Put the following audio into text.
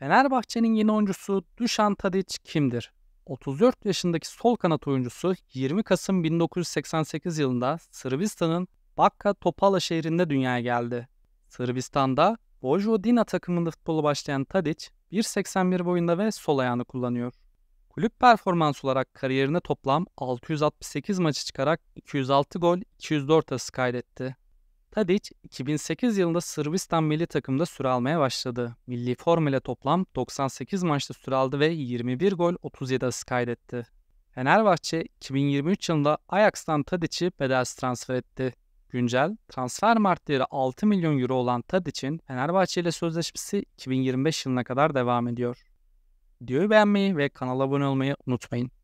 Fenerbahçe'nin yeni oyuncusu Dušan Tadić kimdir? 34 yaşındaki sol kanat oyuncusu 20 Kasım 1988 yılında Sırbistan'ın Bakka Topala şehrinde dünyaya geldi. Sırbistan'da Vojvodina takımında futbolu başlayan Tadić 1.81 boyunda ve sol ayağını kullanıyor. Kulüp performans olarak kariyerine toplam 668 maçı çıkarak 206 gol, 204 asist kaydetti. Tadic 2008 yılında Sırbistan milli takımda süre almaya başladı. Milli formüle toplam 98 maçta süre aldı ve 21 gol 37 asist kaydetti. Fenerbahçe 2023 yılında Ajax'tan Tadic'i bedelsiz transfer etti. Güncel transfer mart değeri 6 milyon euro olan Tadic'in Fenerbahçe ile sözleşmesi 2025 yılına kadar devam ediyor. Videoyu beğenmeyi ve kanala abone olmayı unutmayın.